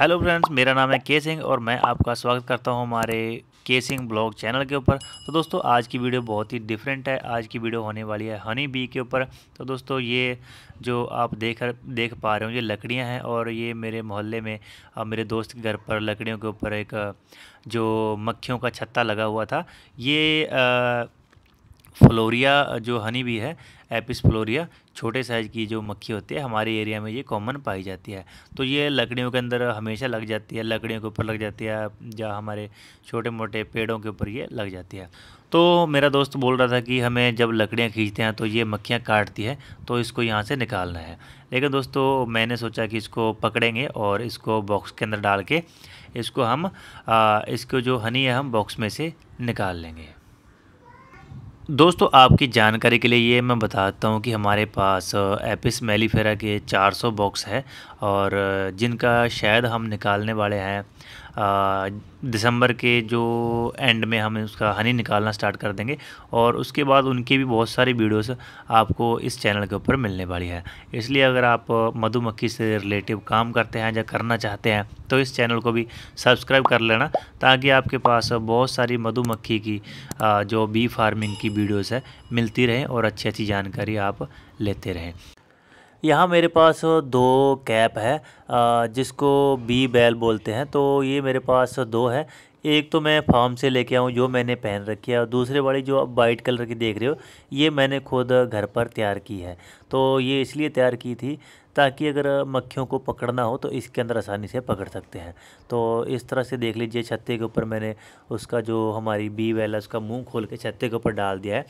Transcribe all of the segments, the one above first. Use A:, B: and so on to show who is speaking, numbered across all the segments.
A: hello friends मेरा नाम है के सिंह और मैं आपका स्वागत करता हूं हमारे के सिंह ब्लॉग चैनल के ऊपर तो दोस्तों आज की वीडियो बहुत ही डिफरेंट है आज की वीडियो होने वाली है हनी बी के ऊपर तो दोस्तों ये जो आप देख देख पा रहे हो ये लकड़ियां हैं और ये मेरे मोहल्ले में अब मेरे दोस्त के घर पर लकड़ियों के ऊपर एक जो मक्खियों का छत्ता लगा हुआ था ये आ, फ्लोरिया जो हनी भी है एपिस फ्लोरिया छोटे साइज़ की जो मक्खी होती है हमारे एरिया में ये कॉमन पाई जाती है तो ये लकड़ियों के अंदर हमेशा लग जाती है लकड़ियों के ऊपर लग जाती है या हमारे छोटे मोटे पेड़ों के ऊपर ये लग जाती है तो मेरा दोस्त बोल रहा था कि हमें जब लकड़ियाँ खींचते हैं तो ये मक्खियाँ काटती है तो इसको यहाँ से निकालना है लेकिन दोस्तों मैंने सोचा कि इसको पकड़ेंगे और इसको बॉक्स के अंदर डाल के इसको हम इसको जो हनी है हम बॉक्स में से निकाल लेंगे दोस्तों आपकी जानकारी के लिए ये मैं बताता हूँ कि हमारे पास एपिस मेलीफेरा के 400 बॉक्स है और जिनका शायद हम निकालने वाले हैं दिसंबर के जो एंड में हम उसका हनी निकालना स्टार्ट कर देंगे और उसके बाद उनके भी बहुत सारी वीडियोस आपको इस चैनल के ऊपर मिलने वाली है इसलिए अगर आप मधुमक्खी से रिलेटिव काम करते हैं या करना चाहते हैं तो इस चैनल को भी सब्सक्राइब कर लेना ताकि आपके पास बहुत सारी मधुमक्खी की जो बी फार्मिंग की वीडियोज़ है मिलती रहें और अच्छी अच्छी जानकारी आप लेते रहें यहाँ मेरे पास दो कैप है जिसको बी बैल बोलते हैं तो ये मेरे पास दो है एक तो मैं फार्म से लेके आऊँ जो मैंने पहन रखी है और दूसरे वाली जो आप वाइट कलर की देख रहे हो ये मैंने खुद घर पर तैयार की है तो ये इसलिए तैयार की थी ताकि अगर मक्खियों को पकड़ना हो तो इसके अंदर आसानी से पकड़ सकते हैं तो इस तरह से देख लीजिए छत्ते के ऊपर मैंने उसका जो हमारी बी वैल है उसका मुँह खोल के छत्ते के ऊपर डाल दिया है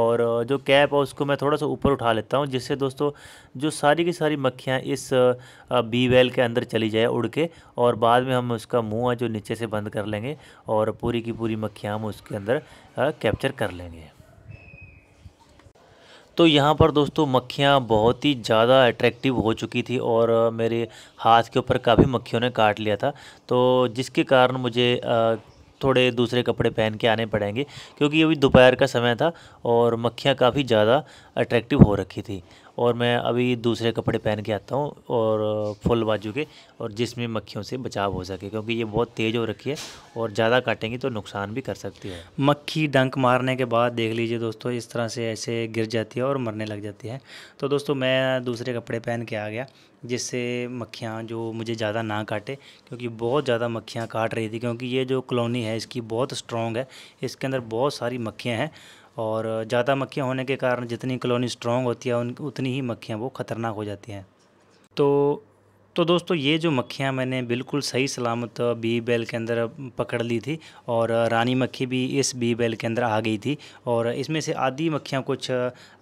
A: और जो कैप है उसको मैं थोड़ा सा ऊपर उठा लेता हूँ जिससे दोस्तों जो सारी की सारी मक्खियाँ इस बी वेल के अंदर चली जाए उड़ के और बाद में हम उसका मुँह है जो नीचे से बंद कर लेंगे और पूरी की पूरी मक्खियाँ हम उसके अंदर कैप्चर कर लेंगे तो यहाँ पर दोस्तों मक्खियाँ बहुत ही ज़्यादा अट्रैक्टिव हो चुकी थी और मेरे हाथ के ऊपर काफ़ी मक्खियों ने काट लिया था तो जिसके कारण मुझे थोड़े दूसरे कपड़े पहन के आने पड़ेंगे क्योंकि अभी दोपहर का समय था और मक्खियाँ काफ़ी ज़्यादा अट्रैक्टिव हो रखी थी और मैं अभी दूसरे कपड़े पहन के आता हूँ और फुल बाजू के और जिसमें मक्खियों से बचाव हो सके क्योंकि ये बहुत तेज़ हो रखी है और ज़्यादा काटेंगी तो नुकसान भी कर सकती है मक्खी डंक मारने के बाद देख लीजिए दोस्तों इस तरह से ऐसे गिर जाती है और मरने लग जाती है तो दोस्तों मैं दूसरे कपड़े पहन के आ गया जिससे मक्खियाँ जो मुझे ज़्यादा ना काटे क्योंकि बहुत ज़्यादा मक्खियाँ काट रही थी क्योंकि ये जो कलोनी है इसकी बहुत स्ट्रॉन्ग है इसके अंदर बहुत सारी मक्खियाँ हैं और ज़्यादा मक्खियाँ होने के कारण जितनी कलोनी स्ट्रॉन्ग होती है उन उतनी ही मक्खियाँ वो ख़तरनाक हो जाती हैं तो तो दोस्तों ये जो मक्खियाँ मैंने बिल्कुल सही सलामत बी बैल के अंदर पकड़ ली थी और रानी मक्खी भी इस बी बैल के अंदर आ गई थी और इसमें से आधी मक्खियाँ कुछ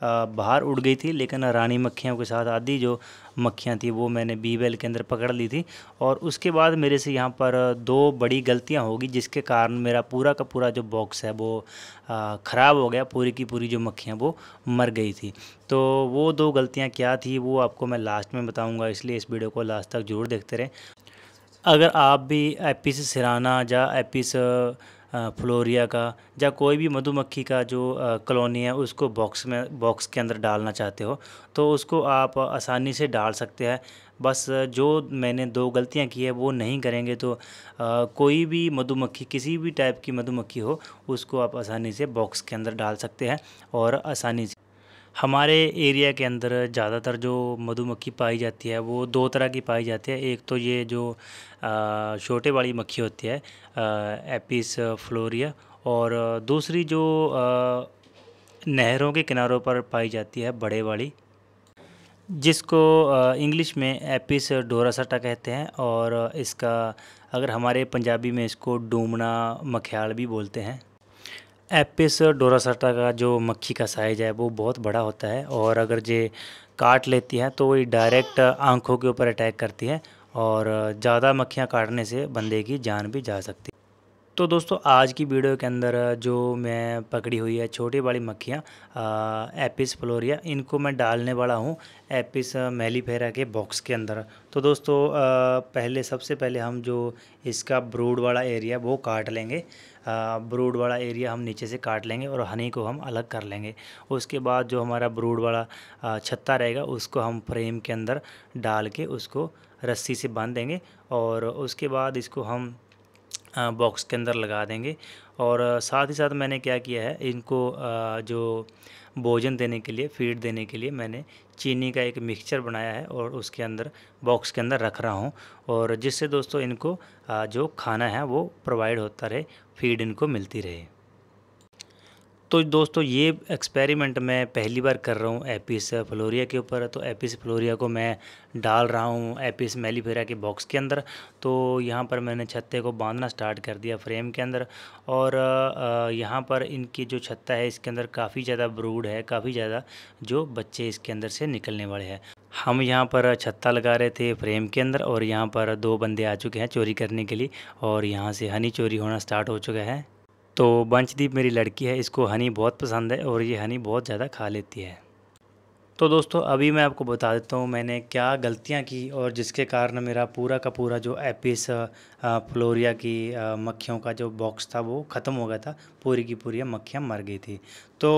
A: बाहर उड़ गई थी लेकिन रानी मक्खियों के साथ आधी जो मक्खियाँ थी वो मैंने बी वेल के अंदर पकड़ ली थी और उसके बाद मेरे से यहाँ पर दो बड़ी गलतियाँ होगी जिसके कारण मेरा पूरा का पूरा जो बॉक्स है वो ख़राब हो गया पूरी की पूरी जो मक्खियाँ वो मर गई थी तो वो दो गलतियाँ क्या थी वो आपको मैं लास्ट में बताऊँगा इसलिए इस वीडियो को लास्ट तक ज़रूर देखते रहें अगर आप भी एपिस सिराना या एपिस फ्लोरिया का या कोई भी मधुमक्खी का जो कॉलोनी है उसको बॉक्स में बॉक्स के अंदर डालना चाहते हो तो उसको आप आसानी से डाल सकते हैं बस जो मैंने दो गलतियां की है वो नहीं करेंगे तो आ, कोई भी मधुमक्खी किसी भी टाइप की मधुमक्खी हो उसको आप आसानी से बॉक्स के अंदर डाल सकते हैं और आसानी से हमारे एरिया के अंदर ज़्यादातर जो मधुमक्खी पाई जाती है वो दो तरह की पाई जाती है एक तो ये जो छोटे वाली मक्खी होती है एपिस फ्लोरिया और दूसरी जो नहरों के किनारों पर पाई जाती है बड़े वाली जिसको इंग्लिश में एपिस डोरासाटा कहते हैं और इसका अगर हमारे पंजाबी में इसको डूमना मख्याल भी बोलते हैं एपिस डोरासाटा का जो मक्खी का साइज है वो बहुत बड़ा होता है और अगर ये काट लेती है तो ये डायरेक्ट आंखों के ऊपर अटैक करती है और ज़्यादा मक्खियाँ काटने से बंदे की जान भी जा सकती है तो दोस्तों आज की वीडियो के अंदर जो मैं पकड़ी हुई है छोटी बड़ी मक्खियाँ एपिस फ्लोरिया इनको मैं डालने वाला हूँ एपिस मेलीफेरा के बॉक्स के अंदर तो दोस्तों आ, पहले सबसे पहले हम जो इसका ब्रूड वाला एरिया वो काट लेंगे ब्रूड वाला एरिया हम नीचे से काट लेंगे और हनी को हम अलग कर लेंगे उसके बाद जो हमारा ब्रूड वाला छत्ता रहेगा उसको हम फ्रेम के अंदर डाल के उसको रस्सी से बांध देंगे और उसके बाद इसको हम बॉक्स के अंदर लगा देंगे और साथ ही साथ मैंने क्या किया है इनको जो भोजन देने के लिए फीड देने के लिए मैंने चीनी का एक मिक्सचर बनाया है और उसके अंदर बॉक्स के अंदर रख रहा हूँ और जिससे दोस्तों इनको जो खाना है वो प्रोवाइड होता रहे फीड इनको मिलती रहे तो दोस्तों ये एक्सपेरिमेंट मैं पहली बार कर रहा हूँ एपिस फ्लोरिया के ऊपर तो एपिस फ्लोरिया को मैं डाल रहा हूँ एपिस मेलीफेरा के बॉक्स के अंदर तो यहाँ पर मैंने छत्ते को बांधना स्टार्ट कर दिया फ्रेम के अंदर और यहाँ पर इनकी जो छत्ता है इसके अंदर काफ़ी ज़्यादा ब्रूड है काफ़ी ज़्यादा जो बच्चे इसके अंदर से निकलने वाले हैं हम यहाँ पर छत्ता लगा रहे थे फ्रेम के अंदर और यहाँ पर दो बंदे आ चुके हैं चोरी करने के लिए और यहाँ से हनी चोरी होना स्टार्ट हो चुका है तो बंशदीप मेरी लड़की है इसको हनी बहुत पसंद है और ये हनी बहुत ज़्यादा खा लेती है तो दोस्तों अभी मैं आपको बता देता हूँ मैंने क्या गलतियाँ की और जिसके कारण मेरा पूरा का पूरा जो एपिस फ्लोरिया की मक्खियों का जो बॉक्स था वो ख़त्म हो गया था पूरी की पूरी मक्खियाँ मर गई थी तो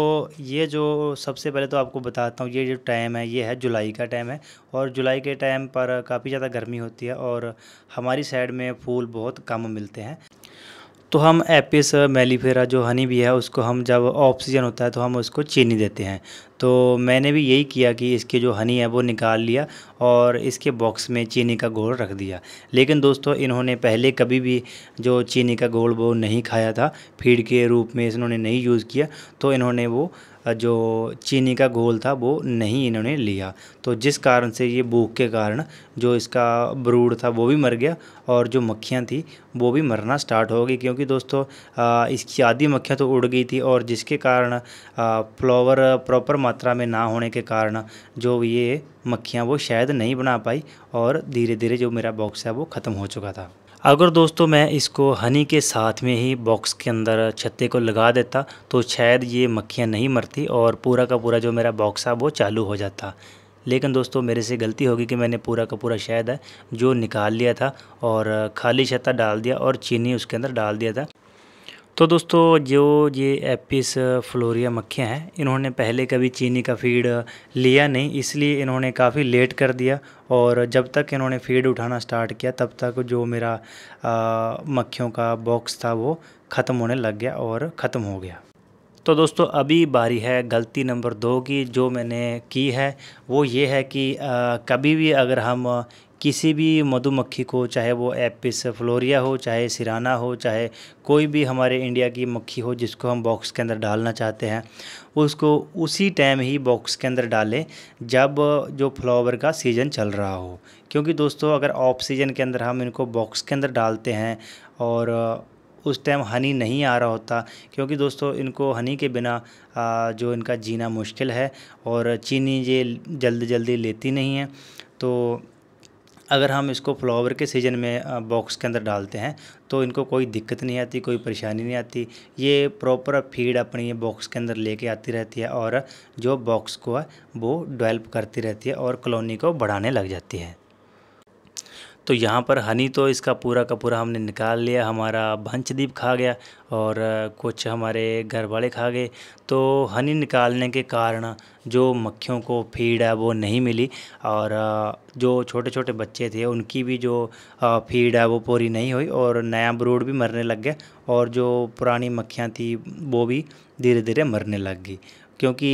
A: ये जो सबसे पहले तो आपको बताता हूँ ये जो टाइम है ये है जुलाई का टाइम है और जुलाई के टाइम पर काफ़ी ज़्यादा गर्मी होती है और हमारी साइड में फूल बहुत कम मिलते हैं तो हम एपिस मेलीफेरा जो हनी भी है उसको हम जब ऑफ सीजन होता है तो हम उसको चीनी देते हैं तो मैंने भी यही किया कि इसकी जो हनी है वो निकाल लिया और इसके बॉक्स में चीनी का घोल रख दिया लेकिन दोस्तों इन्होंने पहले कभी भी जो चीनी का घोल वो नहीं खाया था फीड के रूप में इन्होंने नहीं यूज़ किया तो इन्होंने वो जो चीनी का घोल था वो नहीं इन्होंने लिया तो जिस कारण से ये भूख के कारण जो इसका ब्रूड था वो भी मर गया और जो मक्खियाँ थी वो भी मरना स्टार्ट हो गई क्योंकि दोस्तों इसकी आधी मक्खियाँ तो उड़ गई थी और जिसके कारण फ्लावर प्रॉपर मात्रा में ना होने के कारण जो ये मक्खियाँ वो शायद नहीं बना पाई और धीरे धीरे जो मेरा बॉक्स है वो ख़त्म हो चुका था अगर दोस्तों मैं इसको हनी के साथ में ही बॉक्स के अंदर छत्ते को लगा देता तो शायद ये मक्खियाँ नहीं मरती और पूरा का पूरा जो मेरा बॉक्स है वो चालू हो जाता लेकिन दोस्तों मेरे से गलती होगी कि मैंने पूरा का पूरा शायद है जो निकाल लिया था और खाली छत्ता डाल दिया और चीनी उसके अंदर डाल दिया था तो दोस्तों जो ये एपिस फ्लोरिया मक्खियाँ हैं इन्होंने पहले कभी चीनी का फीड लिया नहीं इसलिए इन्होंने काफ़ी लेट कर दिया और जब तक इन्होंने फीड उठाना स्टार्ट किया तब तक जो मेरा मक्खियों का बॉक्स था वो ख़त्म होने लग गया और ख़त्म हो गया तो दोस्तों अभी बारी है गलती नंबर दो की जो मैंने की है वो ये है कि आ, कभी भी अगर हम किसी भी मधुमक्खी को चाहे वो एपिस फ्लोरिया हो चाहे सिराना हो चाहे कोई भी हमारे इंडिया की मक्खी हो जिसको हम बॉक्स के अंदर डालना चाहते हैं उसको उसी टाइम ही बॉक्स के अंदर डालें जब जो फ्लावर का सीज़न चल रहा हो क्योंकि दोस्तों अगर ऑफ सीज़न के अंदर हम इनको बॉक्स के अंदर डालते हैं और उस टाइम हनी नहीं आ रहा होता क्योंकि दोस्तों इनको हनी के बिना जो इनका जीना मुश्किल है और चीनी ये जल्दी जल्दी लेती नहीं है तो अगर हम इसको फ्लावर के सीज़न में बॉक्स के अंदर डालते हैं तो इनको कोई दिक्कत नहीं आती कोई परेशानी नहीं आती ये प्रॉपर फीड अपनी बॉक्स के अंदर लेके आती रहती है और जो बॉक्स को है वो डेवलप करती रहती है और कॉलोनी को बढ़ाने लग जाती है तो यहाँ पर हनी तो इसका पूरा का पूरा हमने निकाल लिया हमारा भंचदीप खा गया और कुछ हमारे घर वाले खा गए तो हनी निकालने के कारण जो मक्खियों को फीड है वो नहीं मिली और जो छोटे छोटे बच्चे थे उनकी भी जो फीड है वो पूरी नहीं हुई और नया ब्रूड भी मरने लग गया और जो पुरानी मक्खियाँ थी वो भी धीरे धीरे मरने लग गई क्योंकि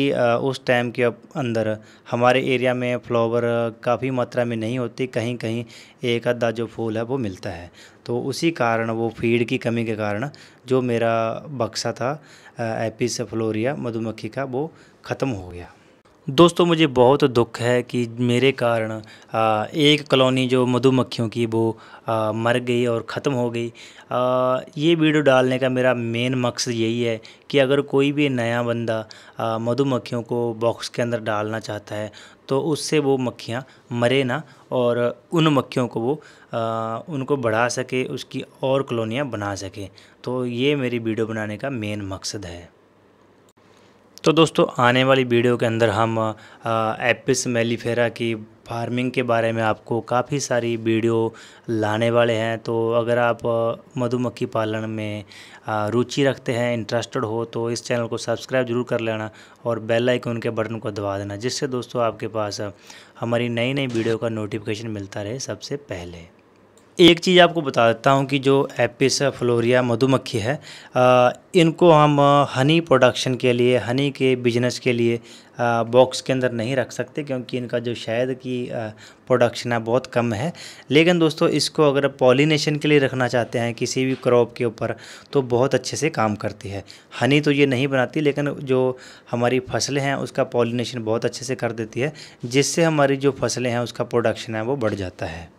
A: उस टाइम के अंदर हमारे एरिया में फ्लावर काफ़ी मात्रा में नहीं होती कहीं कहीं एक आधा जो फूल है वो मिलता है तो उसी कारण वो फीड की कमी के कारण जो मेरा बक्सा था एपिस फ्लोरिया मधुमक्खी का वो ख़त्म हो गया दोस्तों मुझे बहुत दुख है कि मेरे कारण एक कॉलोनी जो मधुमक्खियों की वो मर गई और ख़त्म हो गई ये वीडियो डालने का मेरा मेन मकसद यही है कि अगर कोई भी नया बंदा मधुमक्खियों को बॉक्स के अंदर डालना चाहता है तो उससे वो मक्खियाँ मरे ना और उन मक्खियों को वो आ, उनको बढ़ा सके उसकी और कॉलोनियाँ बना सके तो ये मेरी वीडियो बनाने का मेन मकसद है तो दोस्तों आने वाली वीडियो के अंदर हम एपिस मेलीफेरा की फार्मिंग के बारे में आपको काफ़ी सारी वीडियो लाने वाले हैं तो अगर आप मधुमक्खी पालन में रुचि रखते हैं इंटरेस्टेड हो तो इस चैनल को सब्सक्राइब जरूर कर लेना और बेल आइकन के बटन को दबा देना जिससे दोस्तों आपके पास हमारी नई नई वीडियो का नोटिफिकेशन मिलता रहे सबसे पहले एक चीज़ आपको बता देता हूँ कि जो एपिस फ्लोरिया मधुमक्खी है आ, इनको हम हनी प्रोडक्शन के लिए हनी के बिजनेस के लिए आ, बॉक्स के अंदर नहीं रख सकते क्योंकि इनका जो शायद की प्रोडक्शन है बहुत कम है लेकिन दोस्तों इसको अगर पॉलिनेशन के लिए रखना चाहते हैं किसी भी क्रॉप के ऊपर तो बहुत अच्छे से काम करती है हनी तो ये नहीं बनाती लेकिन जो हमारी फसलें हैं उसका पॉलिनेशन बहुत अच्छे से कर देती है जिससे हमारी जो फसलें हैं उसका प्रोडक्शन है वो बढ़ जाता है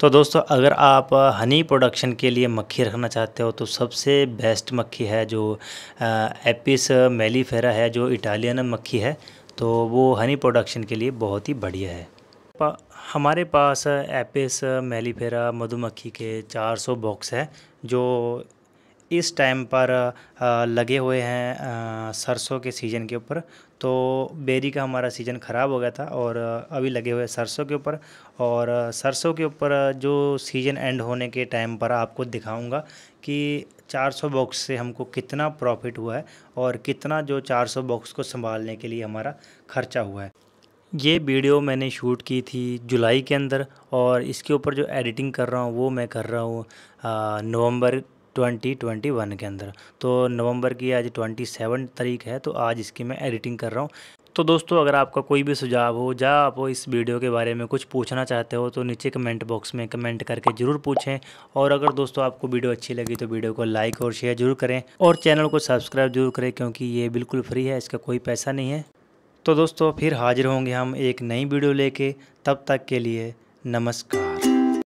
A: तो दोस्तों अगर आप हनी प्रोडक्शन के लिए मक्खी रखना चाहते हो तो सबसे बेस्ट मक्खी है जो एपिस मेलीफेरा है जो इटालियन मक्खी है तो वो हनी प्रोडक्शन के लिए बहुत ही बढ़िया है पा, हमारे पास एपिस मेलीफेरा मधुमक्खी के 400 बॉक्स हैं जो इस टाइम पर लगे हुए हैं सरसों के सीज़न के ऊपर तो बेरी का हमारा सीज़न ख़राब हो गया था और अभी लगे हुए सरसों के ऊपर और सरसों के ऊपर जो सीज़न एंड होने के टाइम पर आपको दिखाऊंगा कि 400 बॉक्स से हमको कितना प्रॉफिट हुआ है और कितना जो 400 बॉक्स को संभालने के लिए हमारा खर्चा हुआ है ये वीडियो मैंने शूट की थी जुलाई के अंदर और इसके ऊपर जो एडिटिंग कर रहा हूँ वो मैं कर रहा हूँ नवंबर 2021 के अंदर तो नवंबर की आज 27 तारीख है तो आज इसकी मैं एडिटिंग कर रहा हूँ तो दोस्तों अगर आपका कोई भी सुझाव हो या आप इस वीडियो के बारे में कुछ पूछना चाहते हो तो नीचे कमेंट बॉक्स में कमेंट करके ज़रूर पूछें और अगर दोस्तों आपको वीडियो अच्छी लगी तो वीडियो को लाइक और शेयर जरूर करें और चैनल को सब्सक्राइब जरूर करें क्योंकि ये बिल्कुल फ्री है इसका कोई पैसा नहीं है तो दोस्तों फिर हाजिर होंगे हम एक नई वीडियो लेके तब तक के लिए नमस्कार